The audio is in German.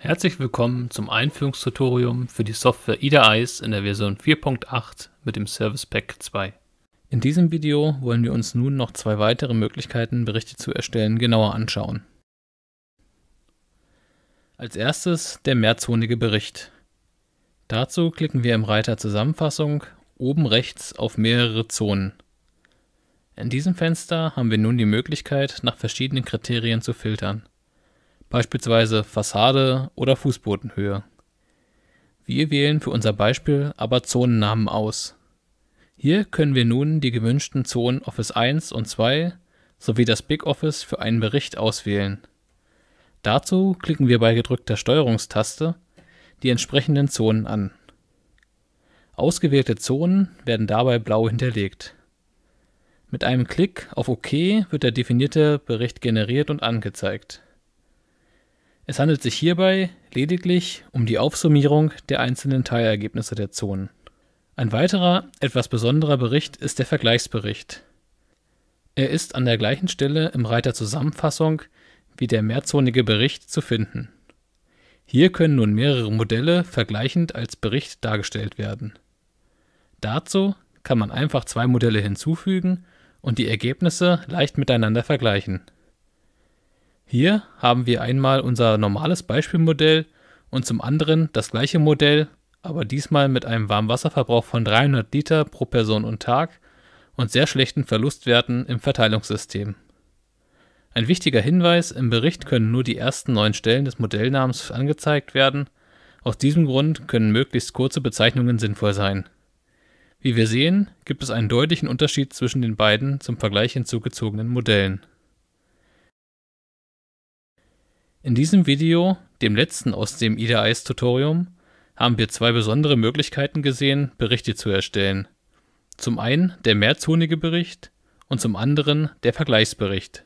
Herzlich willkommen zum Einführungstutorium für die Software IDA-ICE in der Version 4.8 mit dem Service Pack 2. In diesem Video wollen wir uns nun noch zwei weitere Möglichkeiten, Berichte zu erstellen, genauer anschauen. Als erstes der mehrzonige Bericht. Dazu klicken wir im Reiter Zusammenfassung oben rechts auf mehrere Zonen. In diesem Fenster haben wir nun die Möglichkeit, nach verschiedenen Kriterien zu filtern beispielsweise Fassade oder Fußbodenhöhe. Wir wählen für unser Beispiel aber Zonennamen aus. Hier können wir nun die gewünschten Zonen Office 1 und 2 sowie das Big-Office für einen Bericht auswählen. Dazu klicken wir bei gedrückter Steuerungstaste die entsprechenden Zonen an. Ausgewählte Zonen werden dabei blau hinterlegt. Mit einem Klick auf OK wird der definierte Bericht generiert und angezeigt. Es handelt sich hierbei lediglich um die Aufsummierung der einzelnen Teilergebnisse der Zonen. Ein weiterer, etwas besonderer Bericht ist der Vergleichsbericht. Er ist an der gleichen Stelle im Reiter Zusammenfassung wie der mehrzonige Bericht zu finden. Hier können nun mehrere Modelle vergleichend als Bericht dargestellt werden. Dazu kann man einfach zwei Modelle hinzufügen und die Ergebnisse leicht miteinander vergleichen. Hier haben wir einmal unser normales Beispielmodell und zum anderen das gleiche Modell, aber diesmal mit einem Warmwasserverbrauch von 300 Liter pro Person und Tag und sehr schlechten Verlustwerten im Verteilungssystem. Ein wichtiger Hinweis, im Bericht können nur die ersten neun Stellen des Modellnamens angezeigt werden. Aus diesem Grund können möglichst kurze Bezeichnungen sinnvoll sein. Wie wir sehen, gibt es einen deutlichen Unterschied zwischen den beiden zum Vergleich hinzugezogenen Modellen. In diesem Video, dem letzten aus dem IDEIS-Tutorium, haben wir zwei besondere Möglichkeiten gesehen, Berichte zu erstellen. Zum einen der mehrzonige Bericht und zum anderen der Vergleichsbericht